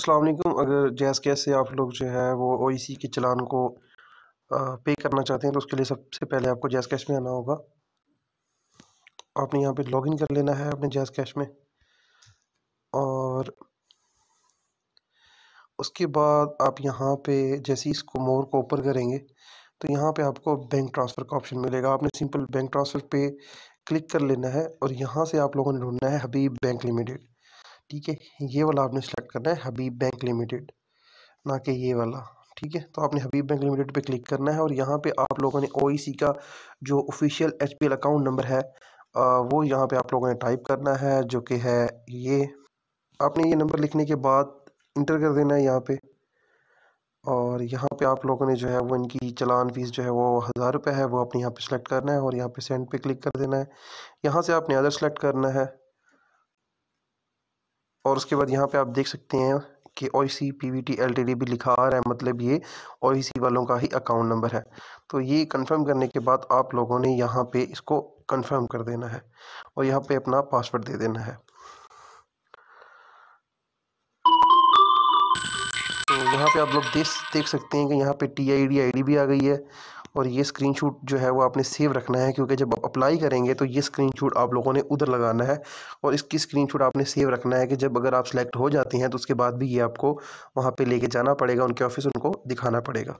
असलकुम अगर जैस कैस से आप लोग जो है वो ओ के चलान को पे करना चाहते हैं तो उसके लिए सबसे पहले आपको जैस कैश में आना होगा आपने यहाँ पे लॉगिन कर लेना है अपने जैस कैश में और उसके बाद आप यहाँ पे जैसे इसको मोर को ओपन करेंगे तो यहाँ पे आपको बैंक ट्रांसफ़र का ऑप्शन मिलेगा आपने सिंपल बैंक ट्रांसफ़र पे क्लिक कर लेना है और यहाँ से आप लोगों ने ढूंढना है हबीब बैंक लिमिटेड ठीक है ये वाला आपने सेलेक्ट करना है हबीब बैंक लिमिटेड ना कि ये वाला ठीक है तो आपने हबीब बैंक लिमिटेड पे क्लिक करना है और यहाँ पे आप लोगों ने ओईसी e का जो ऑफिशियल एचपीएल अकाउंट नंबर है वो यहाँ पे आप लोगों ने टाइप करना है जो कि है ये आपने ये नंबर लिखने के बाद इंटर कर देना है यहाँ पे और यहाँ पे आप लोगों ने जो है वो इनकी चलान फ़ीस जो है वो हज़ार रुपये है वो आपने यहाँ पे सेलेक्ट करना है और यहाँ पे सेंड पे क्लिक कर देना है यहाँ से आपने अदर सेलेक्ट करना है और उसके बाद यहाँ पे आप देख सकते हैं कि O C P V T L T D भी लिखा आ रहा है मतलब ये ओ सी वालों का ही अकाउंट नंबर है तो ये कंफर्म करने के बाद आप लोगों ने यहाँ पे इसको कंफर्म कर देना है और यहाँ पे अपना पासवर्ड दे देना है तो यहाँ पे आप लोग देख देख सकते हैं कि यहाँ पे T I D I D भी आ गई है और ये स्क्रीनशॉट जो है वो आपने सेव रखना है क्योंकि जब आप अप्लाई करेंगे तो ये स्क्रीनशॉट आप लोगों ने उधर लगाना है और इसकी स्क्रीनशॉट आपने सेव रखना है कि जब अगर आप सेलेक्ट हो जाती हैं तो उसके बाद भी ये आपको वहाँ पर लेके जाना पड़ेगा उनके ऑफिस उनको दिखाना पड़ेगा